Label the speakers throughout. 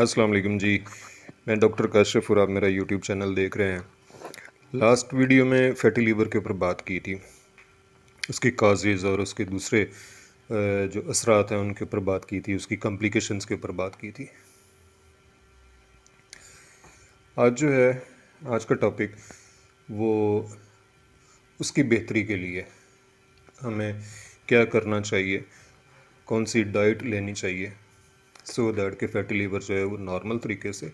Speaker 1: अस्सलाम वालेकुम जी मैं डॉक्टर काशिफ और आप मेरा यूट्यूब चैनल देख रहे हैं लास्ट वीडियो में फैटी लीवर के ऊपर बात की थी उसके काजेज़ और उसके दूसरे जो असरात हैं उनके ऊपर बात की थी उसकी कॉम्प्लिकेशंस के ऊपर बात की थी आज जो है आज का टॉपिक वो उसकी बेहतरी के लिए हमें क्या करना चाहिए कौन सी डाइट लेनी चाहिए सो दैट के फैटी लीवर जो है वो नॉर्मल तरीके से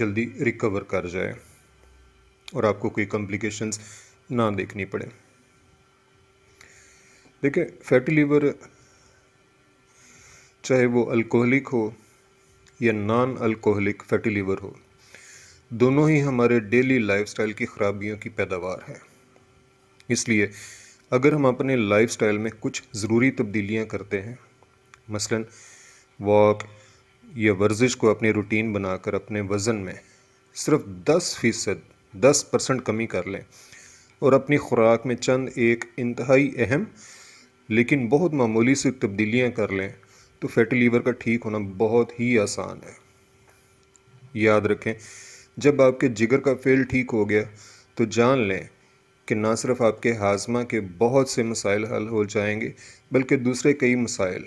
Speaker 1: जल्दी रिकवर कर जाए और आपको कोई कॉम्प्लिकेशंस ना देखनी पड़े देखिए फैटी लीवर चाहे वो अल्कोहलिक हो या नॉन अल्कोहलिक फैटी लीवर हो दोनों ही हमारे डेली लाइफस्टाइल की ख़राबियों की पैदावार है इसलिए अगर हम अपने लाइफस्टाइल में कुछ ज़रूरी तब्दीलियां करते हैं मसलन वॉक या वर्जिश को अपनी रूटीन बनाकर अपने वज़न में सिर्फ दस फ़ीसद दस परसेंट कमी कर लें और अपनी खुराक में चंद एक इंतहाई अहम लेकिन बहुत मामूली सी तब्दीलियाँ कर लें तो फैटी लीवर का ठीक होना बहुत ही आसान है याद रखें जब आपके जिगर का फेल ठीक हो गया तो जान लें कि ना सिर्फ आपके हाजमा के बहुत से मसाइल हल हो जाएंगे बल्कि दूसरे कई मसाइल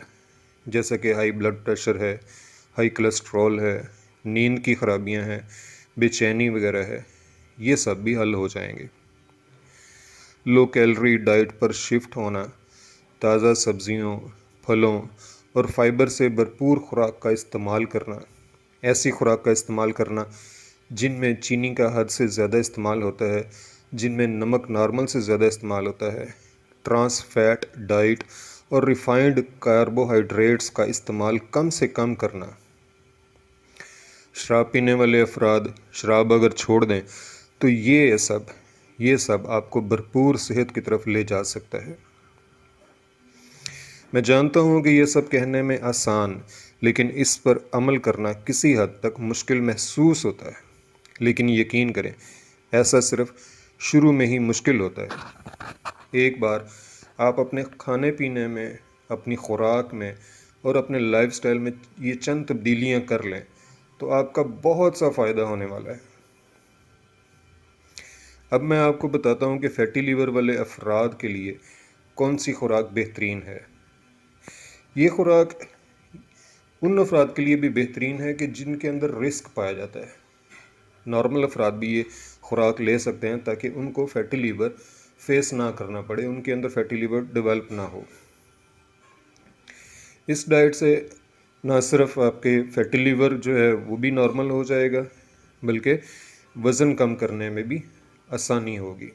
Speaker 1: जैसा कि हाई ब्लड प्रेशर है हाई कोलेस्ट्रॉल है नींद की खराबियां हैं बेचैनी वगैरह है ये सब भी हल हो जाएंगे लो कैलोरी डाइट पर शिफ्ट होना ताज़ा सब्जियों फलों और फाइबर से भरपूर खुराक का इस्तेमाल करना ऐसी खुराक का इस्तेमाल करना जिनमें चीनी का हद से ज़्यादा इस्तेमाल होता है जिनमें नमक नॉर्मल से ज़्यादा इस्तेमाल होता है ट्रांस फैट डाइट और रिफाइंड कार्बोहाइड्रेट्स का इस्तेमाल कम से कम करना शराब पीने वाले अफराद शराब अगर छोड़ दें तो ये सब ये सब आपको भरपूर सेहत की तरफ ले जा सकता है मैं जानता हूँ कि ये सब कहने में आसान लेकिन इस पर अमल करना किसी हद तक मुश्किल महसूस होता है लेकिन यकीन करें ऐसा सिर्फ शुरू में ही मुश्किल होता है एक बार आप अपने खाने पीने में अपनी खुराक में और अपने लाइफस्टाइल में ये चंद तब्दीलियाँ कर लें तो आपका बहुत सा फ़ायदा होने वाला है अब मैं आपको बताता हूँ कि फैटी लीवर वाले अफराद के लिए कौन सी खुराक बेहतरीन है ये खुराक उन अफराद के लिए भी बेहतरीन है कि जिनके अंदर रिस्क पाया जाता है नॉर्मल अफराद भी ये खुराक ले सकते हैं ताकि उनको फैटी लीवर फेस ना करना पड़े उनके अंदर फैटी लीवर डेवलप ना हो इस डाइट से ना सिर्फ आपके फैटी लीवर जो है वो भी नॉर्मल हो जाएगा बल्कि वज़न कम करने में भी आसानी होगी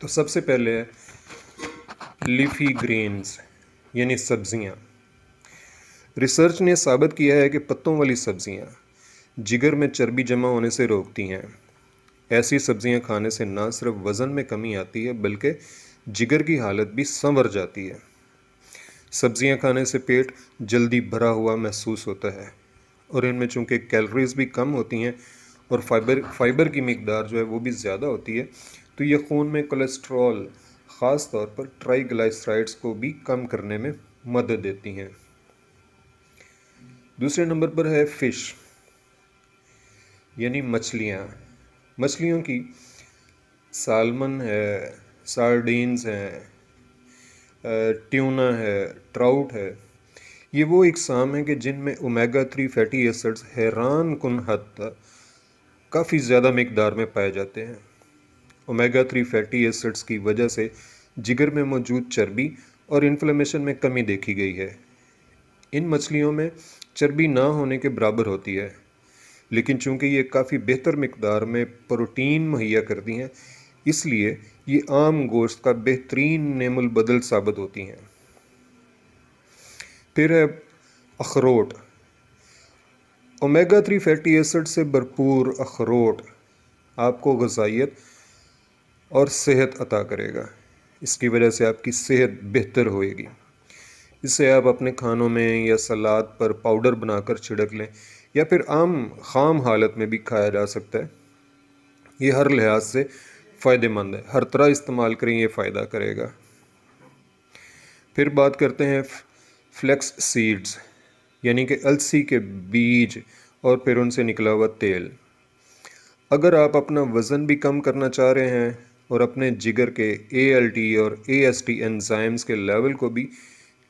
Speaker 1: तो सबसे पहले है लीफी ग्रेन्स यानी सब्ज़ियाँ रिसर्च ने साबित किया है कि पत्तों वाली सब्ज़ियाँ जिगर में चर्बी जमा होने से रोकती हैं ऐसी सब्ज़ियाँ खाने से ना सिर्फ वज़न में कमी आती है बल्कि जिगर की हालत भी संवर जाती है सब्जियां खाने से पेट जल्दी भरा हुआ महसूस होता है और इनमें चूँकि कैलोरीज भी कम होती हैं और फाइबर फाइबर की मकदार जो है वो भी ज़्यादा होती है तो ये खून में कोलेस्ट्रॉल ख़ास तौर पर ट्राईग्लाइसराइड्स को भी कम करने में मदद देती हैं दूसरे नंबर पर है फ़िश यानी मछलियाँ मछलियों की सालमन है सार्डीन्स हैं ट्यूना है ट्राउट है ये वो इकसाम हैं कि जिनमें ओमेगा थ्री फैटी एसिड्स हैरान कन हद तक काफ़ी ज़्यादा मकदार में पाए जाते हैं ओमेगा थ्री फैटी एसिड्स की वजह से जिगर में मौजूद चर्बी और इन्फ्लेमेशन में कमी देखी गई है इन मछलियों में चर्बी ना होने के बराबर होती है लेकिन चूंकि ये काफ़ी बेहतर मकदार में प्रोटीन मुहैया करती हैं इसलिए ये आम गोश्त का बेहतरीन नेमुल बदल साबित होती हैं फिर है अखरोट ओमेगा थ्री फैटी एसिड से भरपूर अखरोट आपको गजाइत और सेहत अता करेगा इसकी वजह से आपकी सेहत बेहतर होएगी इसे आप अपने खानों में या सलाद पर पाउडर बनाकर छिड़क लें या फिर आम खाम हालत में भी खाया जा सकता है ये हर लिहाज से फ़ायदेमंद है हर तरह इस्तेमाल करें ये फ़ायदा करेगा फिर बात करते हैं फ्लेक्स सीड्स यानी कि अलसी के बीज और फिर उनसे निकला हुआ तेल अगर आप अपना वज़न भी कम करना चाह रहे हैं और अपने जिगर के ए एल टी और ए एस टी एनजाइम्स के लेवल को भी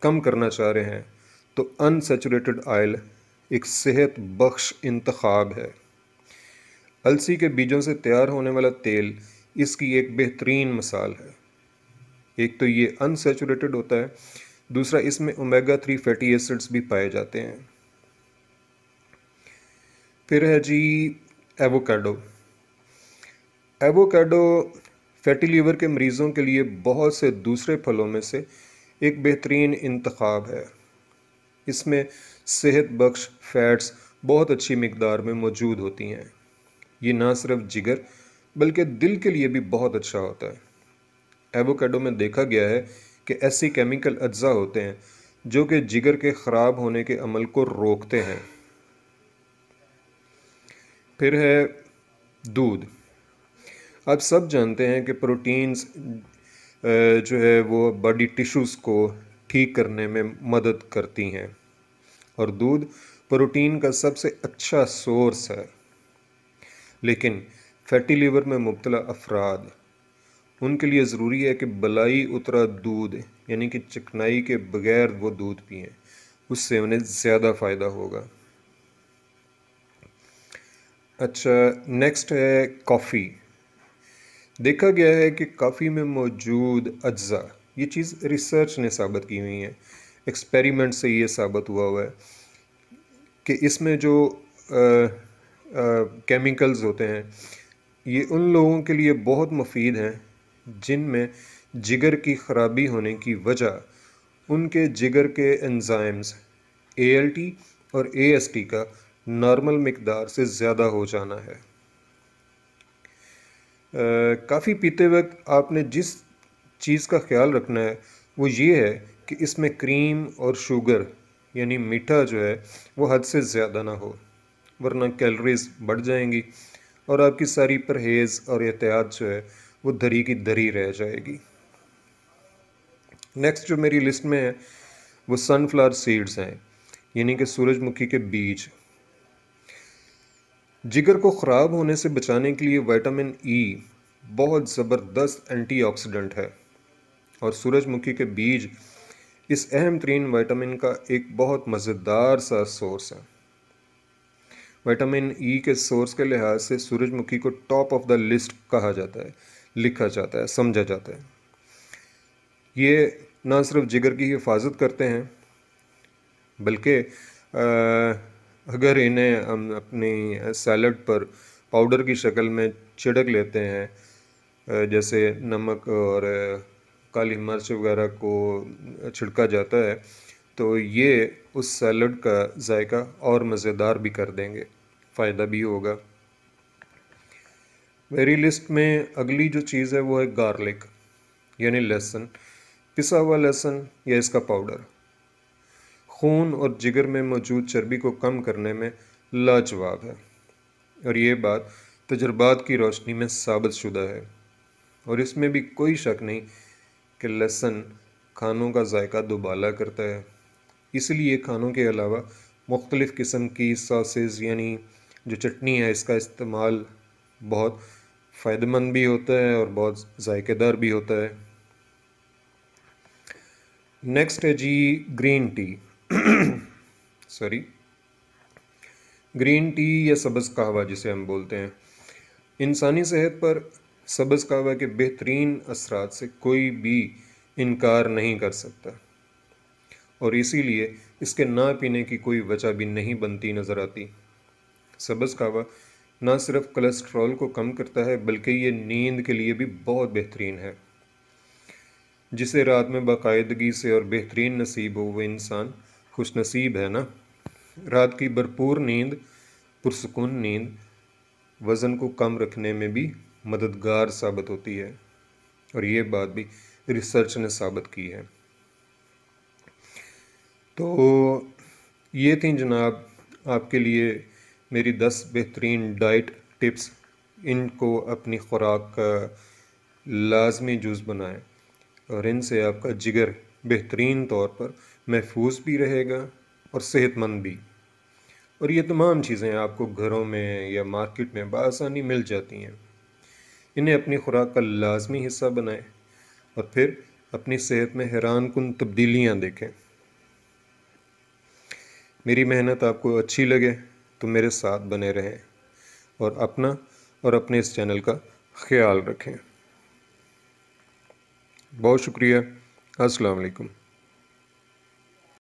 Speaker 1: कम करना चाह रहे हैं तो अनसेचुरेटेड आयल एक सेहत बख्श इंतखब है अलसी के बीजों से तैयार होने वाला तेल इसकी एक बेहतरीन मिसाल है एक तो ये अनसेचुरेटेड होता है दूसरा इसमें ओमेगा थ्री फैटी एसिड्स भी पाए जाते हैं फिर है जी एवोकाडो एवोकाडो फैटी लीवर के मरीज़ों के लिए बहुत से दूसरे फलों में से एक बेहतरीन इंतखब है इसमें सेहत बख्श फैट्स बहुत अच्छी मकदार में मौजूद होती हैं ये ना सिर्फ जिगर बल्कि दिल के लिए भी बहुत अच्छा होता है एवोकेडो में देखा गया है कि ऐसे केमिकल अज्जा होते हैं जो कि जिगर के ख़राब होने के अमल को रोकते हैं फिर है दूध आप सब जानते हैं कि प्रोटीन्स जो है वो बॉडी टिश्यूज़ को ठीक करने में मदद करती हैं और दूध प्रोटीन का सबसे अच्छा सोर्स है लेकिन फैटी लीवर में मुबतला अफराद उनके लिए ज़रूरी है कि बलाई उतरा दूध यानी कि चिकनाई के बगैर वो दूध पिए उससे उन्हें ज़्यादा फ़ायदा होगा अच्छा नेक्स्ट है कॉफ़ी देखा गया है कि कॉफ़ी में मौजूद अज्जा ये चीज़ रिसर्च ने साबित की हुई है एक्सपेरिमेंट से ये साबित हुआ हुआ है कि इसमें जो केमिकल्स होते हैं ये उन लोगों के लिए बहुत मुफीद हैं जिनमें जिगर की खराबी होने की वजह उनके जिगर के एंजाइम्स ए और ए का नॉर्मल मकदार से ज़्यादा हो जाना है काफ़ी पीते वक्त आपने जिस चीज़ का ख्याल रखना है वो ये है कि इसमें क्रीम और शुगर यानी मीठा जो है वो हद से ज़्यादा ना हो वरना कैलोरीज़ बढ़ जाएंगी और आपकी सारी परहेज़ और एहतियात जो है वो धरी की धरी रह जाएगी नेक्स्ट जो मेरी लिस्ट में है वो सनफ्लावर सीड्स हैं यानी कि सूरजमुखी के बीज जिगर को ख़राब होने से बचाने के लिए विटामिन ई e बहुत ज़बरदस्त एंटीऑक्सीडेंट है और सूरजमुखी के बीज इस अहम तरीन वाइटामिन का एक बहुत मज़ेदार सा सोर्स है विटामिन ई e के सोर्स के लिहाज से सूरजमुखी को टॉप ऑफ द लिस्ट कहा जाता है लिखा जाता है समझा जाता है ये ना सिर्फ जिगर की हिफाजत करते हैं बल्कि अगर इन्हें हम अपनी सैलड पर पाउडर की शक्ल में छिड़क लेते हैं जैसे नमक और काली मिर्च वगैरह को छिड़का जाता है तो ये उस सैलड का जायका और मज़ेदार भी कर देंगे फ़ायदा भी होगा मेरी लिस्ट में अगली जो चीज़ है वो है गार्लिक यानी लहसुन पिसा हुआ लहसुन या इसका पाउडर खून और जिगर में मौजूद चर्बी को कम करने में लाजवाब है और ये बात तजर्बात की रोशनी में साबित शुदा है और इसमें भी कोई शक नहीं कि लहसुन खानों का जायका दुबाला करता है इसलिए खानों के अलावा मुख्तलिफ़ किस्म की सॉसेज यानी जो चटनी है इसका इस्तेमाल बहुत फ़ायदेमंद भी होता है और बहुत जायकेदार भी होता है नेक्स्ट है जी green tea sorry green tea या सब्ज़ कहवा जिसे हम बोलते हैं इंसानी सेहत पर सब्ज़ कहवा के बेहतरीन असरात से कोई भी इनकार नहीं कर सकता और इसीलिए इसके ना पीने की कोई वजह भी नहीं बनती नज़र आती सब्ज़ कावा ना सिर्फ कोलेस्ट्रॉल को कम करता है बल्कि ये नींद के लिए भी बहुत बेहतरीन है जिसे रात में बाकायदगी से और बेहतरीन नसीब हो वह इंसान खुश नसीब है ना रात की भरपूर नींद पुरसकून नींद वज़न को कम रखने में भी मददगार साबित होती है और ये बात भी रिसर्च ने साबित की है तो ये थी जनाब आपके लिए मेरी दस बेहतरीन डाइट टिप्स इनको अपनी खुराक का लाजमी जूस बनाएं और इनसे आपका जिगर बेहतरीन तौर पर महफूज भी रहेगा और सेहतमंद भी और ये तमाम चीज़ें आपको घरों में या मार्केट में बसानी मिल जाती हैं इन्हें अपनी खुराक का लाजमी हिस्सा बनाएं और फिर अपनी सेहत में हैरान कन तब्दीलियाँ देखें मेरी मेहनत आपको अच्छी लगे तो मेरे साथ बने रहें और अपना और अपने इस चैनल का ख्याल रखें बहुत शुक्रिया अस्सलाम वालेकुम